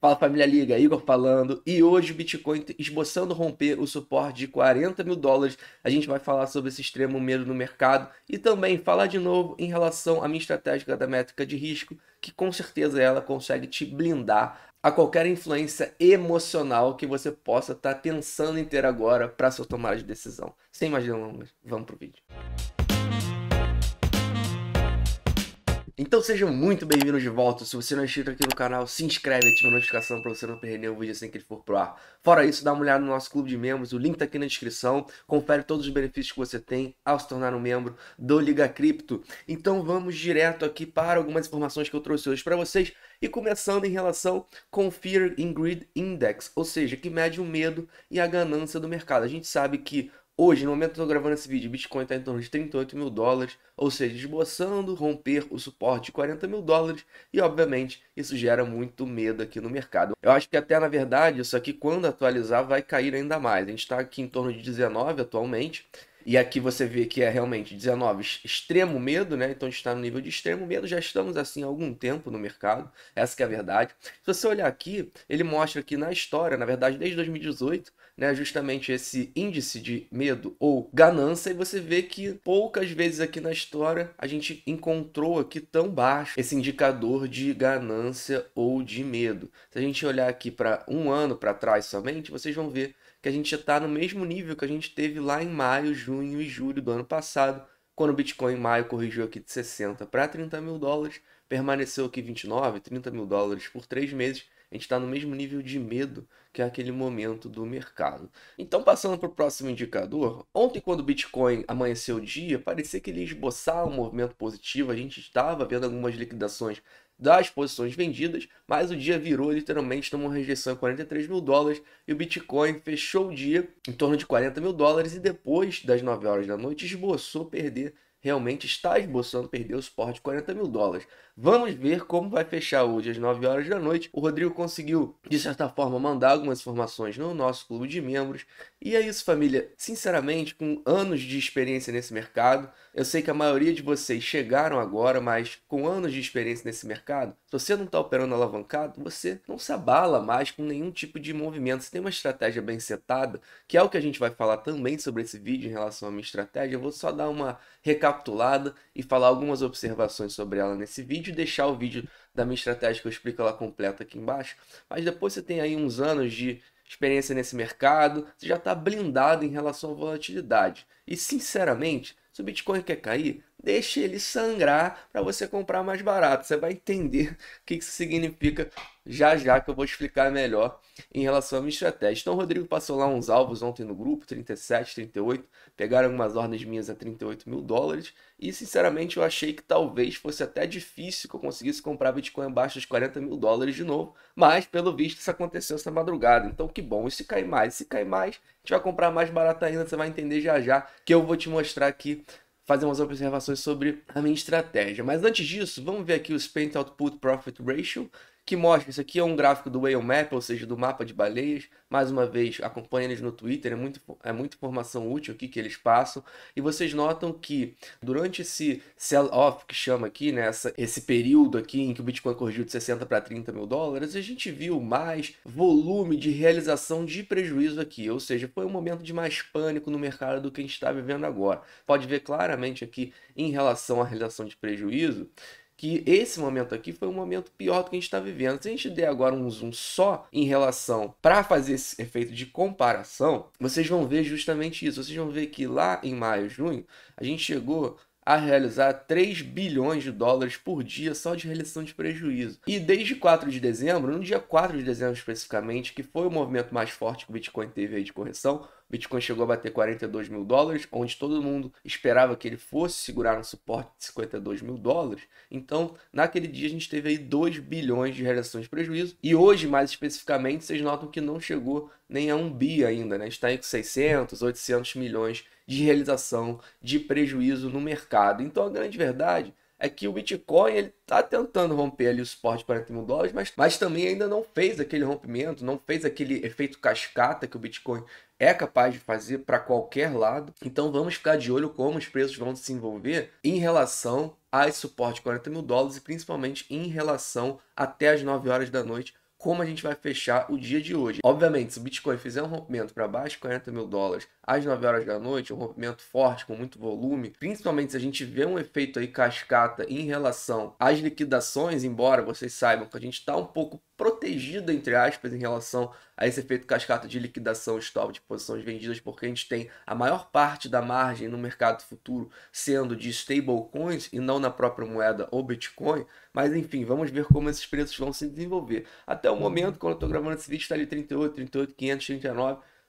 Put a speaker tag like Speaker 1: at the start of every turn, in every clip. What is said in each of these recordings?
Speaker 1: Fala Família Liga, Igor falando. E hoje o Bitcoin esboçando romper o suporte de 40 mil dólares. A gente vai falar sobre esse extremo medo no mercado e também falar de novo em relação à minha estratégia da métrica de risco, que com certeza ela consegue te blindar a qualquer influência emocional que você possa estar tá pensando em ter agora para sua tomada de decisão. Sem mais delongas, vamos pro vídeo. Então sejam muito bem-vindos de volta. Se você não é inscrito aqui no canal, se inscreve, ativa a notificação para você não perder nenhum vídeo assim que ele for pro ar. Fora isso, dá uma olhada no nosso clube de membros, o link tá aqui na descrição. Confere todos os benefícios que você tem ao se tornar um membro do Liga Cripto. Então vamos direto aqui para algumas informações que eu trouxe hoje para vocês e começando em relação com Fear and Greed Index, ou seja, que mede o medo e a ganância do mercado. A gente sabe que Hoje, no momento que estou gravando esse vídeo, Bitcoin está em torno de 38 mil dólares, ou seja, esboçando romper o suporte de 40 mil dólares, e obviamente isso gera muito medo aqui no mercado. Eu acho que até na verdade isso aqui, quando atualizar, vai cair ainda mais. A gente está aqui em torno de 19 atualmente, e aqui você vê que é realmente 19, extremo medo, né? Então a gente está no nível de extremo medo, já estamos assim há algum tempo no mercado, essa é a verdade. Se você olhar aqui, ele mostra que na história, na verdade desde 2018, né, justamente esse índice de medo ou ganância, e você vê que poucas vezes aqui na história a gente encontrou aqui tão baixo esse indicador de ganância ou de medo. Se a gente olhar aqui para um ano para trás somente, vocês vão ver que a gente está no mesmo nível que a gente teve lá em maio, junho e julho do ano passado, quando o Bitcoin em maio corrigiu aqui de 60 para 30 mil dólares, permaneceu aqui 29, 30 mil dólares por três meses. A gente está no mesmo nível de medo que é aquele momento do mercado. Então, passando para o próximo indicador, ontem, quando o Bitcoin amanheceu o dia, parecia que ele esboçava um movimento positivo, a gente estava vendo algumas liquidações das posições vendidas, mas o dia virou literalmente numa rejeição de 43 mil dólares e o Bitcoin fechou o dia em torno de 40 mil dólares e depois das 9 horas da noite esboçou perder, realmente está esboçando perder o suporte de 40 mil dólares. Vamos ver como vai fechar hoje às 9 horas da noite. O Rodrigo conseguiu, de certa forma, mandar algumas informações no nosso clube de membros. E é isso, família. Sinceramente, com anos de experiência nesse mercado, eu sei que a maioria de vocês chegaram agora, mas com anos de experiência nesse mercado, se você não está operando alavancado, você não se abala mais com nenhum tipo de movimento. Você tem uma estratégia bem setada, que é o que a gente vai falar também sobre esse vídeo em relação à minha estratégia. Eu vou só dar uma recapitulada e falar algumas observações sobre ela nesse vídeo de deixar o vídeo da minha estratégia que eu explico ela completa aqui embaixo. Mas depois você tem aí uns anos de experiência nesse mercado, você já está blindado em relação à volatilidade. E sinceramente, se o Bitcoin quer cair, deixe ele sangrar para você comprar mais barato. Você vai entender o que isso significa já já que eu vou explicar melhor em relação à minha estratégia. Então, o Rodrigo passou lá uns alvos ontem no grupo, 37, 38, pegaram algumas ordens minhas a 38 mil dólares e, sinceramente, eu achei que talvez fosse até difícil que eu conseguisse comprar Bitcoin abaixo dos 40 mil dólares de novo, mas, pelo visto, isso aconteceu essa madrugada. Então, que bom. E se cair mais? Se cair mais, a gente vai comprar mais barato ainda, você vai entender já já que eu vou te mostrar aqui fazer umas observações sobre a minha estratégia. Mas antes disso, vamos ver aqui o Spent Output Profit Ratio, que mostra, isso aqui é um gráfico do Whale Map, ou seja, do mapa de baleias. Mais uma vez, acompanha eles no Twitter, é, muito, é muita informação útil aqui que eles passam. E vocês notam que durante esse sell-off que chama aqui, né, esse período aqui em que o Bitcoin corrigiu de 60 para 30 mil dólares, a gente viu mais volume de realização de prejuízo aqui. Ou seja, foi um momento de mais pânico no mercado do que a gente está vivendo agora. Pode ver claramente aqui em relação à realização de prejuízo que esse momento aqui foi um momento pior do que a gente está vivendo. Se a gente der agora um zoom só em relação para fazer esse efeito de comparação, vocês vão ver justamente isso. Vocês vão ver que lá em maio, junho, a gente chegou a realizar 3 bilhões de dólares por dia só de realização de prejuízo. E desde 4 de dezembro, no dia 4 de dezembro especificamente, que foi o movimento mais forte que o Bitcoin teve aí de correção, o Bitcoin chegou a bater 42 mil dólares, onde todo mundo esperava que ele fosse segurar no suporte de 52 mil dólares. Então, naquele dia a gente teve aí 2 bilhões de realizações de prejuízo. E hoje, mais especificamente, vocês notam que não chegou nem a um bi ainda, né? Está aí com 600, 800 milhões de realização de prejuízo no mercado. Então a grande verdade é que o Bitcoin ele está tentando romper ali o suporte de 40 mil dólares, mas, mas também ainda não fez aquele rompimento, não fez aquele efeito cascata que o Bitcoin é capaz de fazer para qualquer lado. Então vamos ficar de olho como os preços vão se envolver em relação a esse suporte de 40 mil dólares e principalmente em relação até as 9 horas da noite, como a gente vai fechar o dia de hoje. Obviamente, se o Bitcoin fizer um rompimento para baixo de 40 mil dólares, às 9 horas da noite, é um rompimento forte, com muito volume, principalmente se a gente vê um efeito aí cascata em relação às liquidações, embora vocês saibam que a gente está um pouco protegido entre aspas, em relação a esse efeito cascata de liquidação stop de posições vendidas, porque a gente tem a maior parte da margem no mercado futuro sendo de stablecoins e não na própria moeda ou Bitcoin. Mas enfim, vamos ver como esses preços vão se desenvolver. Até o momento, quando eu estou gravando esse vídeo, está ali 38, 38, 500,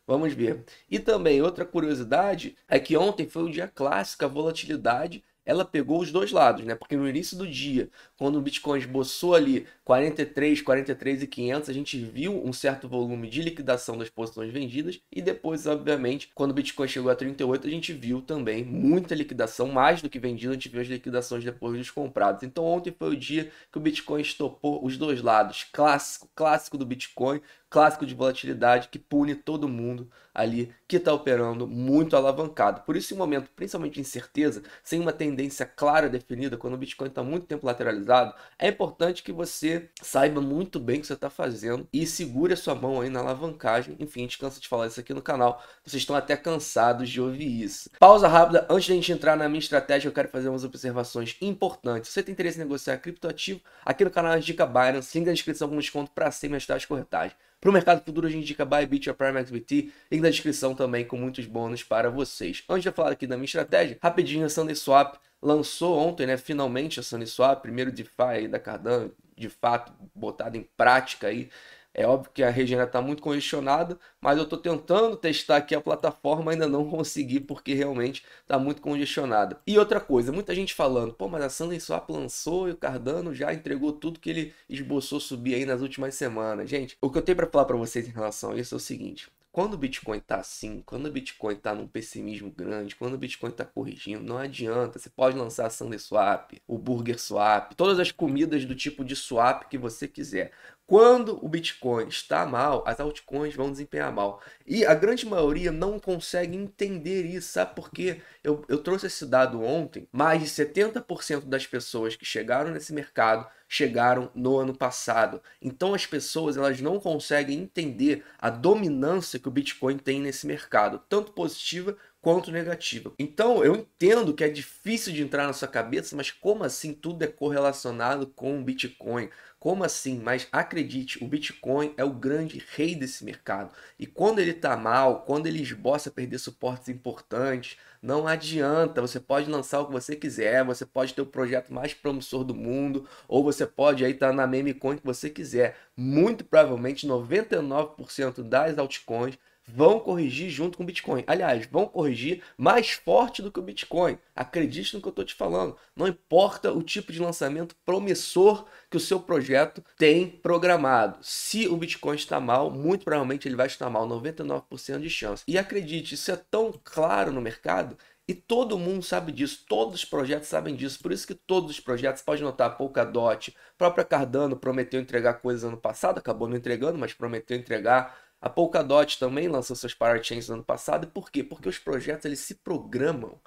Speaker 1: Vamos ver. E também outra curiosidade é que ontem foi o dia clássico, a volatilidade ela pegou os dois lados, né? Porque no início do dia, quando o Bitcoin esboçou ali 43, 43 e 500, a gente viu um certo volume de liquidação das posições vendidas e depois, obviamente, quando o Bitcoin chegou a 38, a gente viu também muita liquidação, mais do que vendido, a gente viu as liquidações depois dos comprados. Então ontem foi o dia que o Bitcoin estopou os dois lados, clássico, clássico do Bitcoin, clássico de volatilidade que pune todo mundo ali que está operando muito alavancado. Por isso, em um momento principalmente de incerteza, sem uma tendência clara definida, quando o Bitcoin está muito tempo lateralizado, é importante que você saiba muito bem o que você está fazendo e segure a sua mão aí na alavancagem. Enfim, a gente cansa de falar isso aqui no canal, vocês estão até cansados de ouvir isso. Pausa rápida, antes da gente entrar na minha estratégia, eu quero fazer umas observações importantes. Se você tem interesse em negociar criptoativo, aqui no canal é Dica Binance, Link na descrição com desconto para 100% as taxas corretagem. Para o mercado futuro, a gente indica Bybit, a Prime XBT e na descrição também com muitos bônus para vocês. Antes de falar aqui da minha estratégia, rapidinho a SunnySwap lançou ontem, né, finalmente a SunnySwap, primeiro DeFi da Cardano, de fato botado em prática aí é óbvio que a região ainda está muito congestionada, mas eu estou tentando testar aqui a plataforma, ainda não consegui porque realmente está muito congestionada. E outra coisa, muita gente falando, pô, mas a Sunday Swap lançou e o Cardano já entregou tudo que ele esboçou subir aí nas últimas semanas. Gente, o que eu tenho para falar para vocês em relação a isso é o seguinte: quando o Bitcoin tá assim, quando o Bitcoin tá num pessimismo grande, quando o Bitcoin tá corrigindo, não adianta. Você pode lançar a Sunday Swap, o Burger Swap, todas as comidas do tipo de swap que você quiser. Quando o Bitcoin está mal, as altcoins vão desempenhar mal. E a grande maioria não consegue entender isso, sabe por quê? Eu, eu trouxe esse dado ontem: mais de 70% das pessoas que chegaram nesse mercado chegaram no ano passado. Então as pessoas elas não conseguem entender a dominância que o Bitcoin tem nesse mercado, tanto positiva quanto negativa. Então, eu entendo que é difícil de entrar na sua cabeça, mas como assim tudo é correlacionado com o Bitcoin? Como assim? Mas acredite, o Bitcoin é o grande rei desse mercado. E quando ele está mal, quando ele esboça perder suportes importantes, não adianta. Você pode lançar o que você quiser, você pode ter o projeto mais promissor do mundo, ou você pode aí estar tá na meme coin que você quiser. Muito provavelmente 99% das altcoins vão corrigir junto com o Bitcoin. Aliás, vão corrigir mais forte do que o Bitcoin. Acredite no que eu estou te falando. Não importa o tipo de lançamento promissor que o seu projeto tem programado. Se o Bitcoin está mal, muito provavelmente ele vai estar mal, 99% de chance. E acredite, isso é tão claro no mercado e todo mundo sabe disso, todos os projetos sabem disso, por isso que todos os projetos, pode notar Polkadot, própria Cardano prometeu entregar coisas ano passado, acabou não entregando, mas prometeu entregar a Polkadot também lançou seus parachains no ano passado. Por quê? Porque os projetos eles se programam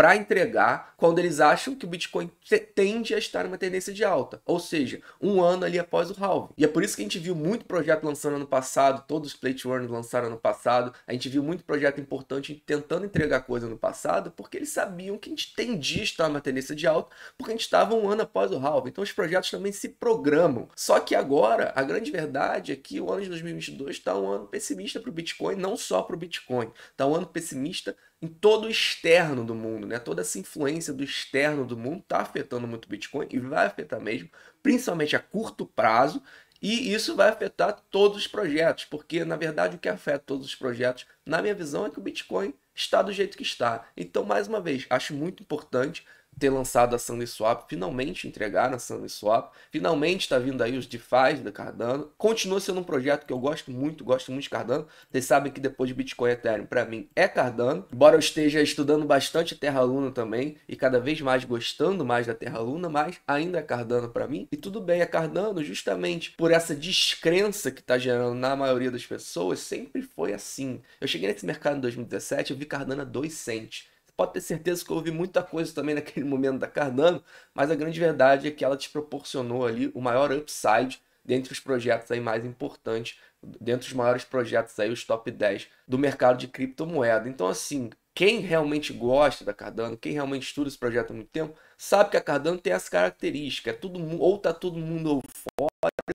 Speaker 1: para entregar quando eles acham que o Bitcoin tende a estar numa tendência de alta, ou seja, um ano ali após o halving. E é por isso que a gente viu muito projeto lançando ano passado, todos os plate runners lançaram ano passado, a gente viu muito projeto importante tentando entregar coisa no passado, porque eles sabiam que a gente tendia a estar numa tendência de alta, porque a gente estava um ano após o halving. Então os projetos também se programam. Só que agora, a grande verdade é que o ano de 2022 está um ano pessimista para o Bitcoin, não só para o Bitcoin, está um ano pessimista em todo o externo do mundo, né? Toda essa influência do externo do mundo está afetando muito o Bitcoin e vai afetar mesmo, principalmente a curto prazo, e isso vai afetar todos os projetos, porque na verdade o que afeta todos os projetos, na minha visão, é que o Bitcoin está do jeito que está. Então, mais uma vez, acho muito importante ter lançado a Swap, finalmente entregaram a Swap, finalmente está vindo aí os DeFi da Cardano. Continua sendo um projeto que eu gosto muito, gosto muito de Cardano. Vocês sabem que depois de Bitcoin e Ethereum, para mim, é Cardano. Embora eu esteja estudando bastante Terra Luna também e cada vez mais gostando mais da Terra Luna, mas ainda é Cardano para mim. E tudo bem, é Cardano justamente por essa descrença que está gerando na maioria das pessoas, sempre foi assim. Eu cheguei nesse mercado em 2017, eu vi Cardano a 2 cents. Pode ter certeza que eu ouvi muita coisa também naquele momento da Cardano, mas a grande verdade é que ela te proporcionou ali o maior upside dentre os projetos aí mais importantes, dentre os maiores projetos aí, os top 10 do mercado de criptomoeda. Então, assim, quem realmente gosta da Cardano, quem realmente estuda esse projeto há muito tempo, sabe que a Cardano tem essa característica. É todo mundo, ou tá todo mundo fora,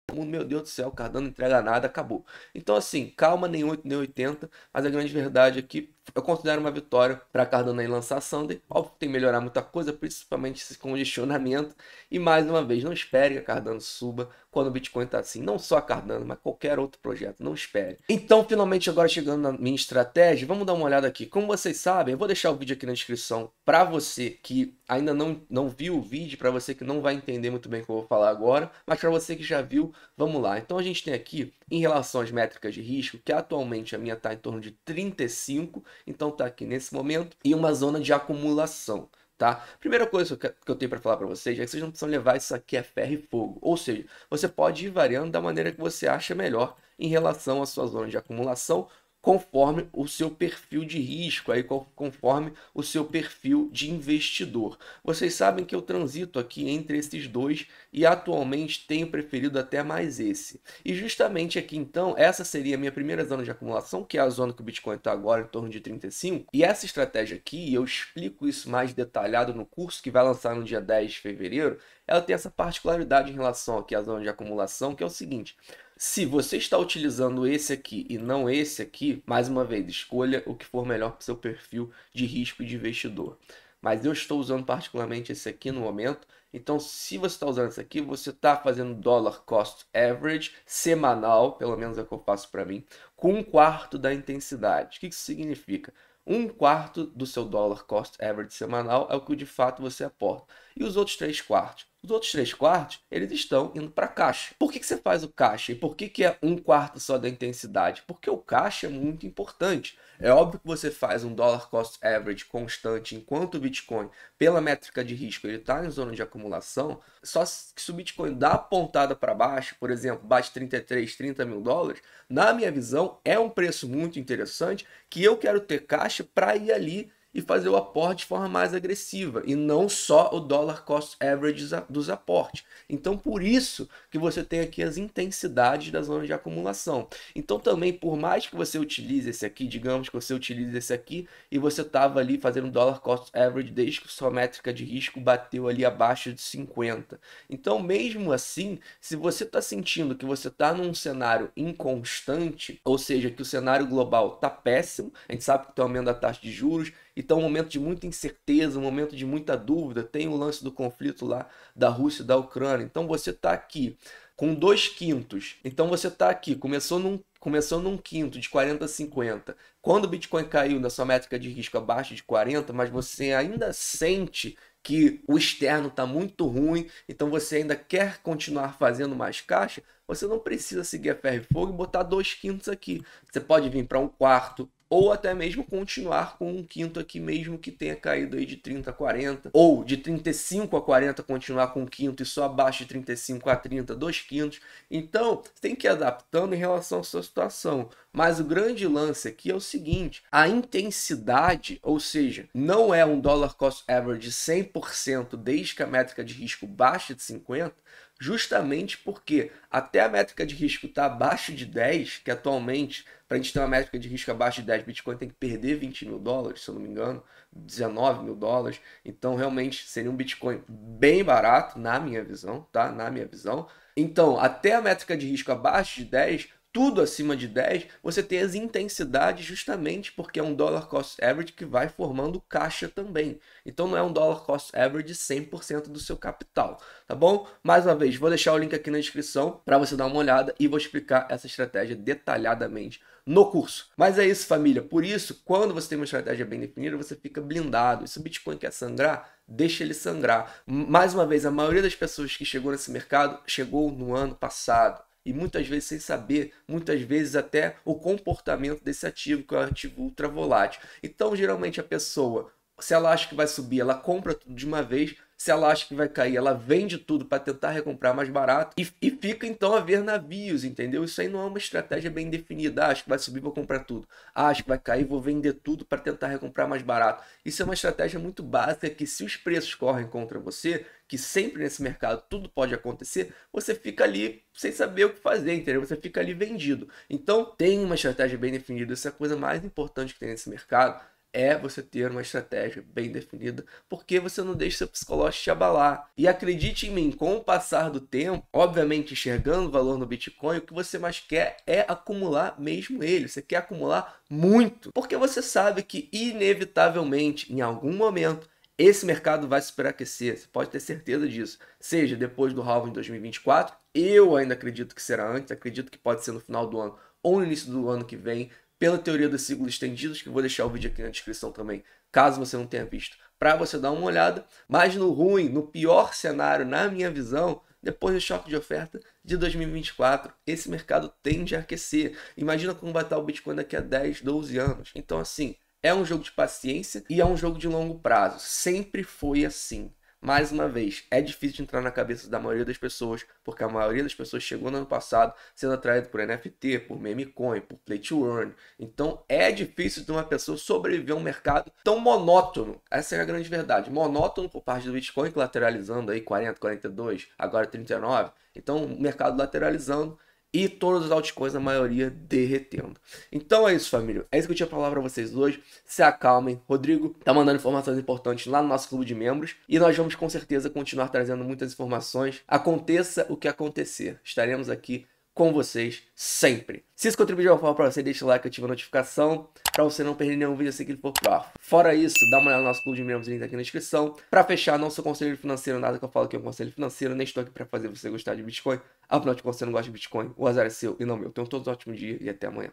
Speaker 1: todo mundo, meu Deus do céu, Cardano não entrega nada, acabou. Então, assim, calma, nem 8, nem 80, mas a grande verdade é que eu considero uma vitória para Cardano em lançar Sunday. Óbvio que tem que melhorar muita coisa, principalmente esse congestionamento. E mais uma vez, não espere que a Cardano suba quando o Bitcoin está assim. Não só a Cardano, mas qualquer outro projeto. Não espere. Então, finalmente, agora chegando na minha estratégia, vamos dar uma olhada aqui. Como vocês sabem, eu vou deixar o vídeo aqui na descrição para você que ainda não, não viu o vídeo, para você que não vai entender muito bem o que eu vou falar agora, mas para você que já viu, vamos lá. Então, a gente tem aqui em relação às métricas de risco, que atualmente a minha está em torno de 35, então está aqui nesse momento, e uma zona de acumulação. Tá? Primeira coisa que eu tenho para falar para vocês é que vocês não precisam levar isso aqui a ferro e fogo. Ou seja, você pode ir variando da maneira que você acha melhor em relação à sua zona de acumulação conforme o seu perfil de risco, aí conforme o seu perfil de investidor. Vocês sabem que eu transito aqui entre esses dois e atualmente tenho preferido até mais esse. E justamente aqui então, essa seria a minha primeira zona de acumulação, que é a zona que o Bitcoin está agora em torno de 35. E essa estratégia aqui, eu explico isso mais detalhado no curso que vai lançar no dia 10 de fevereiro, ela tem essa particularidade em relação aqui à zona de acumulação, que é o seguinte, se você está utilizando esse aqui e não esse aqui, mais uma vez, escolha o que for melhor para o seu perfil de risco de investidor. Mas eu estou usando particularmente esse aqui no momento. Então, se você está usando esse aqui, você está fazendo dólar cost average semanal, pelo menos é o que eu faço para mim, com um quarto da intensidade. O que isso significa? Um quarto do seu dólar cost average semanal é o que de fato você aporta. E os outros três quartos os outros três quartos, eles estão indo para caixa. Por que, que você faz o caixa? E por que, que é um quarto só da intensidade? Porque o caixa é muito importante. É óbvio que você faz um dólar cost average constante enquanto o Bitcoin, pela métrica de risco, ele está em zona de acumulação. Só que se o Bitcoin dá a pontada para baixo, por exemplo, bate 33, 30 mil dólares, na minha visão, é um preço muito interessante que eu quero ter caixa para ir ali e fazer o aporte de forma mais agressiva e não só o dólar cost average dos aportes. Então, por isso que você tem aqui as intensidades das zonas de acumulação. Então, também, por mais que você utilize esse aqui, digamos que você utilize esse aqui e você estava ali fazendo dólar cost average desde que sua métrica de risco bateu ali abaixo de 50. Então, mesmo assim, se você está sentindo que você está num cenário inconstante, ou seja, que o cenário global está péssimo, a gente sabe que está aumentando a taxa de juros, então, um momento de muita incerteza, um momento de muita dúvida. Tem o lance do conflito lá da Rússia e da Ucrânia. Então, você está aqui com dois quintos. Então, você está aqui, começou num, começou num quinto de 40 a 50. Quando o Bitcoin caiu na sua métrica de risco abaixo de 40, mas você ainda sente que o externo está muito ruim, então você ainda quer continuar fazendo mais caixa, você não precisa seguir a ferro e fogo e botar dois quintos aqui. Você pode vir para um quarto, ou até mesmo continuar com um quinto aqui mesmo que tenha caído aí de 30 a 40, ou de 35 a 40 continuar com um quinto e só abaixo de 35 a 30, dois quintos. Então, tem que ir adaptando em relação à sua situação. Mas o grande lance aqui é o seguinte, a intensidade, ou seja, não é um dollar cost average 100% desde que a métrica de risco baixe de 50, justamente porque até a métrica de risco está abaixo de 10, que atualmente, para a gente ter uma métrica de risco abaixo de 10, Bitcoin tem que perder 20 mil dólares, se eu não me engano, 19 mil dólares. Então, realmente, seria um Bitcoin bem barato, na minha visão, tá? Na minha visão. Então, até a métrica de risco abaixo de 10, tudo acima de 10, você tem as intensidades justamente porque é um dólar cost average que vai formando caixa também. Então não é um dólar cost average 100% do seu capital, tá bom? Mais uma vez, vou deixar o link aqui na descrição para você dar uma olhada e vou explicar essa estratégia detalhadamente no curso. Mas é isso, família. Por isso, quando você tem uma estratégia bem definida, você fica blindado. E se o Bitcoin quer sangrar, deixa ele sangrar. Mais uma vez, a maioria das pessoas que chegou nesse mercado chegou no ano passado e muitas vezes sem saber, muitas vezes até o comportamento desse ativo, que é um ativo ultra volátil. Então, geralmente a pessoa, se ela acha que vai subir, ela compra tudo de uma vez, se ela acha que vai cair, ela vende tudo para tentar recomprar mais barato e, e, fica então a ver navios, entendeu? Isso aí não é uma estratégia bem definida. Ah, acho que vai subir, vou comprar tudo. Ah, acho que vai cair, vou vender tudo para tentar recomprar mais barato. Isso é uma estratégia muito básica que, se os preços correm contra você, que sempre nesse mercado tudo pode acontecer, você fica ali sem saber o que fazer, entendeu? Você fica ali vendido. Então, tem uma estratégia bem definida, essa é a coisa mais importante que tem nesse mercado é você ter uma estratégia bem definida, porque você não deixa seu psicológico te abalar. E acredite em mim, com o passar do tempo, obviamente enxergando o valor no Bitcoin, o que você mais quer é acumular mesmo ele. Você quer acumular muito, porque você sabe que inevitavelmente, em algum momento, esse mercado vai superaquecer, você pode ter certeza disso. Seja depois do halving 2024, eu ainda acredito que será antes, acredito que pode ser no final do ano ou no início do ano que vem, pela teoria dos ciclos estendidos, que vou deixar o vídeo aqui na descrição também, caso você não tenha visto, para você dar uma olhada. Mas no ruim, no pior cenário, na minha visão, depois do choque de oferta de 2024, esse mercado tende a aquecer. Imagina como vai estar o Bitcoin daqui a 10, 12 anos. Então, assim, é um jogo de paciência e é um jogo de longo prazo. Sempre foi assim. Mais uma vez, é difícil de entrar na cabeça da maioria das pessoas, porque a maioria das pessoas chegou no ano passado sendo atraída por NFT, por meme coin, por play to earn. Então é difícil de uma pessoa sobreviver a um mercado tão monótono. Essa é a grande verdade. Monótono por parte do Bitcoin, lateralizando aí 40, 42, agora 39. Então o mercado lateralizando e todas as altcoins, na maioria, derretendo. Então é isso, família. É isso que eu tinha pra falar pra vocês hoje. Se acalmem. Rodrigo tá mandando informações importantes lá no nosso clube de membros e nós vamos com certeza continuar trazendo muitas informações. Aconteça o que acontecer, estaremos aqui com vocês sempre. Se isso contribuiu de alguma forma para você, deixa o like, ativa a notificação para você não perder nenhum vídeo assim que ele for pro ar. Fora isso, dá uma olhada no nosso clube de membros, link tá aqui na descrição. Para fechar, não sou conselheiro financeiro, nada que eu falo que é um conselho financeiro, nem estou aqui para fazer você gostar de Bitcoin. Afinal de contas, você não gosta de Bitcoin, o azar é seu e não meu. Tenham todos um ótimo dia e até amanhã.